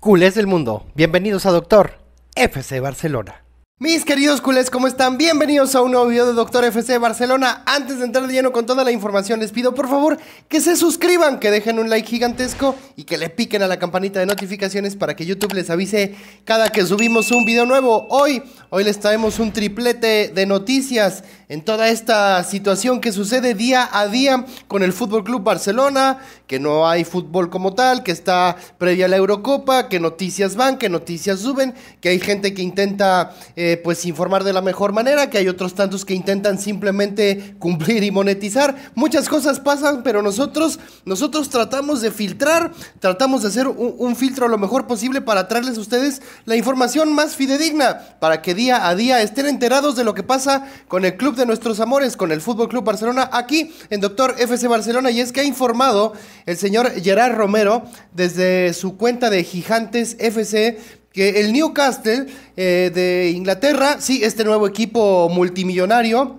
Culés del mundo, bienvenidos a Doctor FC Barcelona. Mis queridos culés, ¿cómo están? Bienvenidos a un nuevo video de Doctor FC Barcelona. Antes de entrar de lleno con toda la información, les pido por favor que se suscriban, que dejen un like gigantesco y que le piquen a la campanita de notificaciones para que YouTube les avise cada que subimos un video nuevo. Hoy, hoy les traemos un triplete de noticias en toda esta situación que sucede día a día con el Fútbol Club Barcelona, que no hay fútbol como tal, que está previa a la Eurocopa, que noticias van, que noticias suben, que hay gente que intenta eh, pues informar de la mejor manera, que hay otros tantos que intentan simplemente cumplir y monetizar. Muchas cosas pasan, pero nosotros nosotros tratamos de filtrar, tratamos de hacer un, un filtro lo mejor posible para traerles a ustedes la información más fidedigna, para que día a día estén enterados de lo que pasa con el club de nuestros amores con el Fútbol Club Barcelona aquí en Doctor FC Barcelona. Y es que ha informado el señor Gerard Romero desde su cuenta de Gigantes FC que el Newcastle eh, de Inglaterra, sí, este nuevo equipo multimillonario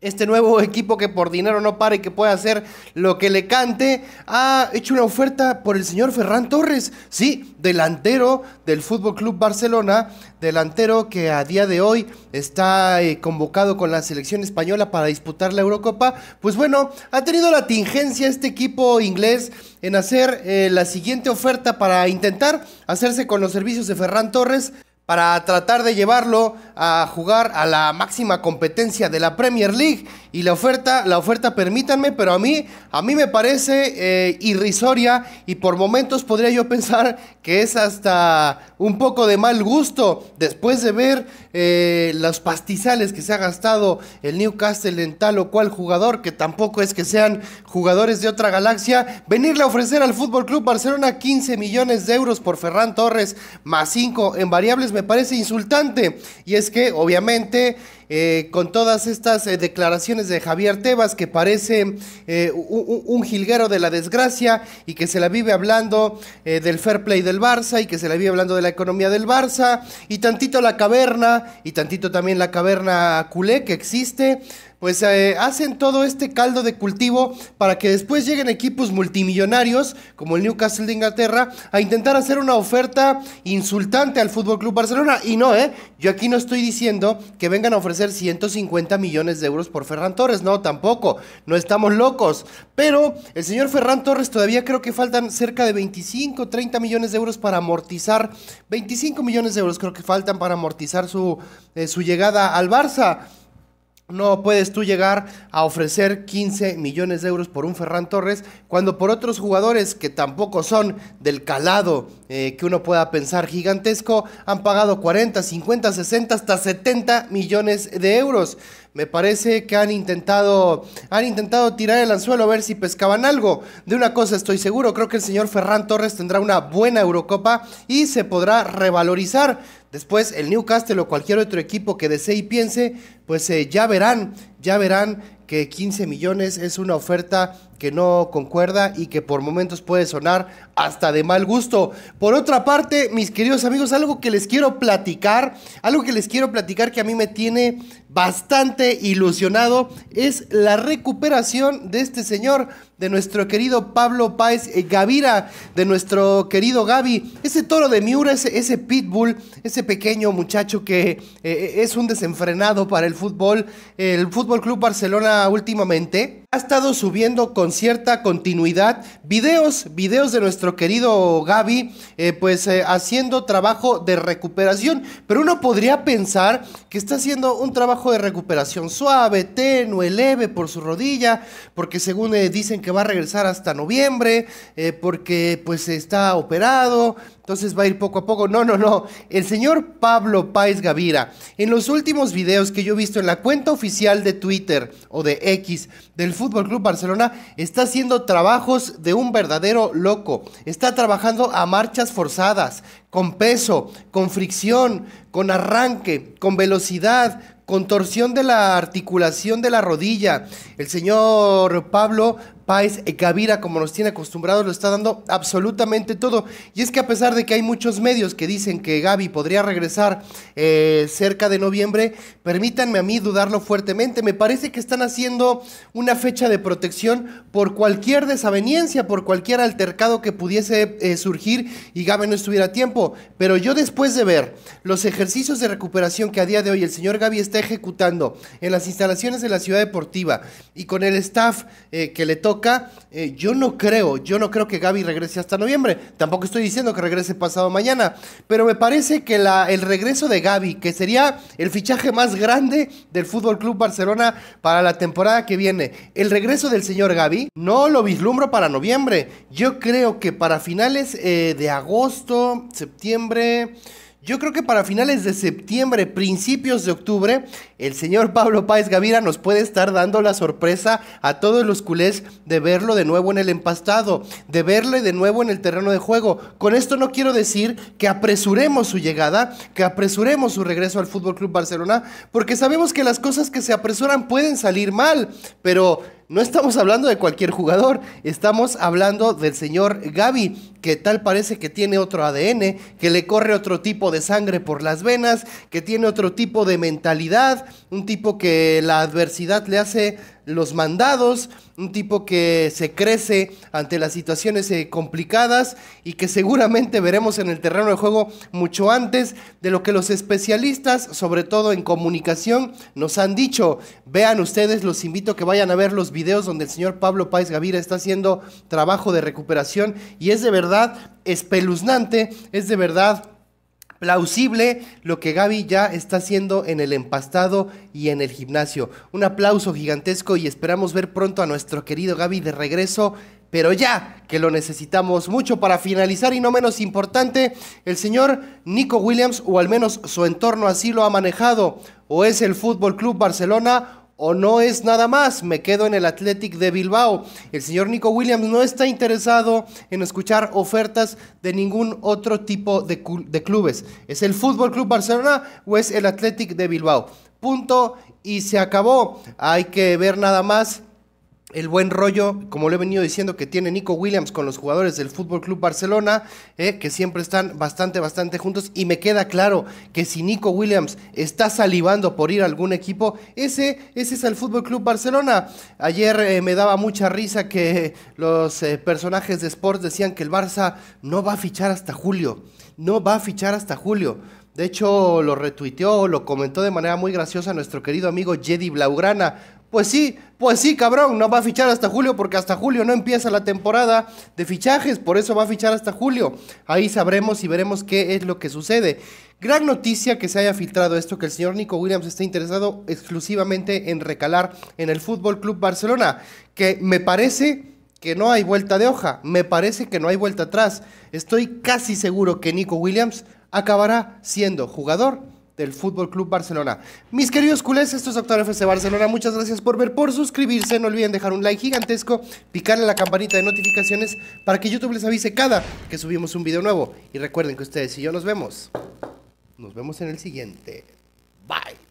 este nuevo equipo que por dinero no para y que puede hacer lo que le cante, ha hecho una oferta por el señor Ferran Torres, sí, delantero del Fútbol Club Barcelona, delantero que a día de hoy está eh, convocado con la selección española para disputar la Eurocopa. Pues bueno, ha tenido la tingencia este equipo inglés en hacer eh, la siguiente oferta para intentar hacerse con los servicios de Ferran Torres para tratar de llevarlo a jugar a la máxima competencia de la Premier League. Y la oferta, la oferta, permítanme, pero a mí, a mí me parece eh, irrisoria y por momentos podría yo pensar que es hasta un poco de mal gusto después de ver eh, los pastizales que se ha gastado el Newcastle en tal o cual jugador, que tampoco es que sean jugadores de otra galaxia, venirle a ofrecer al Fútbol Club Barcelona 15 millones de euros por Ferran Torres más 5 en variables me parece insultante. Y es que, obviamente, eh, con todas estas eh, declaraciones de Javier Tebas, que parece eh, un, jilguero de la desgracia y que se la vive hablando del fair play del Barça y que se la vive hablando de la economía del Barça, y tantito la caverna, y tantito también la caverna culé que existe pues eh, hacen todo este caldo de cultivo para que después lleguen equipos multimillonarios como el Newcastle de Inglaterra a intentar hacer una oferta insultante al Fútbol Club Barcelona y no, eh, yo aquí no estoy diciendo que vengan a ofrecer 150 millones de euros por Ferran Torres, no, tampoco, no estamos locos, pero el señor Ferran Torres todavía creo que faltan cerca de 25, 30 millones de euros para amortizar, 25 millones de euros creo que faltan para amortizar su, eh, su llegada al Barça. No puedes tú llegar a ofrecer 15 millones de euros por un Ferran Torres cuando por otros jugadores que tampoco son del calado eh, que uno pueda pensar gigantesco han pagado 40, 50, 60 hasta 70 millones de euros. Me parece que han intentado, han intentado tirar el anzuelo a ver si pescaban algo. De una cosa estoy seguro, creo que el señor Ferran Torres tendrá una buena Eurocopa y se podrá revalorizar. Después el Newcastle o cualquier otro equipo que desee y piense, pues eh, ya verán, ya verán que 15 millones es una oferta que no concuerda y que por momentos puede sonar hasta de mal gusto. Por otra parte, mis queridos amigos, algo que les quiero platicar, algo que les quiero platicar que a mí me tiene bastante ilusionado es la recuperación de este señor, de nuestro querido Pablo Páez Gavira, de nuestro querido Gaby, ese toro de Miura, ese, pitbull, ese pequeño muchacho que eh, eh, es un desenfrenado para el fútbol, el Fútbol Club Barcelona últimamente ha estado subiendo con cierta continuidad videos, videos de nuestro querido Gaby, eh, pues eh, haciendo trabajo de recuperación. Pero uno podría pensar que está haciendo un trabajo de recuperación suave, tenue, leve por su rodilla, porque según eh, dicen que va a regresar hasta noviembre, porque pues está operado, entonces va a ir poco a poco. No, no, no. El señor Pablo Páez Gavira, en los últimos videos que yo he visto en la cuenta oficial de Twitter o de X del Fútbol Club Barcelona, está haciendo trabajos de un verdadero loco. Está trabajando a marchas forzadas, con peso, con fricción, con arranque, con velocidad, con torsión de la articulación de la rodilla. El señor Pablo Páez eh, Gavira, como nos tiene acostumbrados, lo está dando absolutamente todo. Y es que a pesar de que hay muchos medios que dicen que Gaby podría regresar eh, cerca de noviembre, permítanme a mí dudarlo fuertemente. Me parece que están haciendo una fecha de protección por cualquier desaveniencia, por cualquier altercado que pudiese eh, surgir y Gaby no estuviera a tiempo. Pero yo después de ver los ejercicios de recuperación que a día de hoy el señor Gaby está ejecutando en las instalaciones de la ciudad deportiva y con el staff que le toca, eh, yo no creo, yo no creo que Gaby regrese hasta noviembre. Tampoco estoy diciendo que regrese pasado mañana, pero me parece que el regreso de Gaby, que sería el fichaje más grande del Fútbol Club Barcelona para la temporada que viene, el regreso del señor Gaby, no lo vislumbro para noviembre. Yo creo que para finales eh, de agosto, septiembre. Yo creo que para finales de septiembre, principios de octubre, el señor Pablo Páez Gavira nos puede estar dando la sorpresa a todos los culés de verlo de nuevo en el empastado, de verle de nuevo en el terreno de juego. Con esto no quiero decir que apresuremos su llegada, que apresuremos su regreso al Fútbol Club Barcelona, porque sabemos que las cosas que se apresuran pueden salir mal, pero no estamos hablando de cualquier jugador, estamos hablando del señor Gaby, que tal parece que tiene otro ADN, que le corre otro tipo de sangre por las venas, que tiene otro tipo de mentalidad, un tipo que la adversidad le hace los mandados, un tipo que se crece ante las situaciones eh, complicadas y que seguramente veremos en el terreno de juego mucho antes de lo que los especialistas, sobre todo en comunicación, nos han dicho. Vean ustedes, los invito a que vayan a ver los videos donde el señor Pablo Páez Gavira está haciendo trabajo de recuperación y es de verdad espeluznante, es de verdad plausible lo que Gaby ya está haciendo en el empastado y en el gimnasio. Un aplauso gigantesco y esperamos ver pronto a nuestro querido Gaby de regreso. Pero ya que lo necesitamos mucho para finalizar y no menos importante, el señor Nico Williams, o al menos su entorno así lo ha manejado, o es el Fútbol Club Barcelona o no es nada más, me quedo en el Athletic de Bilbao. El señor Nico Williams no está interesado en escuchar ofertas de ningún otro tipo de, clubes. ¿Es el Fútbol Club Barcelona o es el Athletic de Bilbao? Punto y se acabó. Hay que ver nada más el buen rollo, como lo he venido diciendo, que tiene Nico Williams con los jugadores del Fútbol Club Barcelona, eh, que siempre están bastante, bastante juntos. Y me queda claro que si Nico Williams está salivando por ir a algún equipo, ese, ese es el Fútbol Club Barcelona. Ayer eh, me daba mucha risa que los eh, personajes de Sports decían que el Barça no va a fichar hasta julio. No va a fichar hasta julio. De hecho, lo retuiteó, lo comentó de manera muy graciosa nuestro querido amigo Jedi Blaugrana. Pues sí, pues sí, cabrón, no va a fichar hasta julio porque hasta julio no empieza la temporada de fichajes, por eso va a fichar hasta julio. Ahí sabremos y veremos qué es lo que sucede. Gran noticia que se haya filtrado esto, que el señor Nico Williams está interesado exclusivamente en recalar en el Fútbol Club Barcelona, que me parece que no hay vuelta de hoja, me parece que no hay vuelta atrás. Estoy casi seguro que Nico Williams acabará siendo jugador del Fútbol Club Barcelona. Mis queridos culés, esto es Octavio FC Barcelona. Muchas gracias por ver, por suscribirse. No olviden dejar un like gigantesco, picarle la campanita de notificaciones para que YouTube les avise cada que subimos un video nuevo. Y recuerden que ustedes y yo nos vemos. Nos vemos en el siguiente. Bye.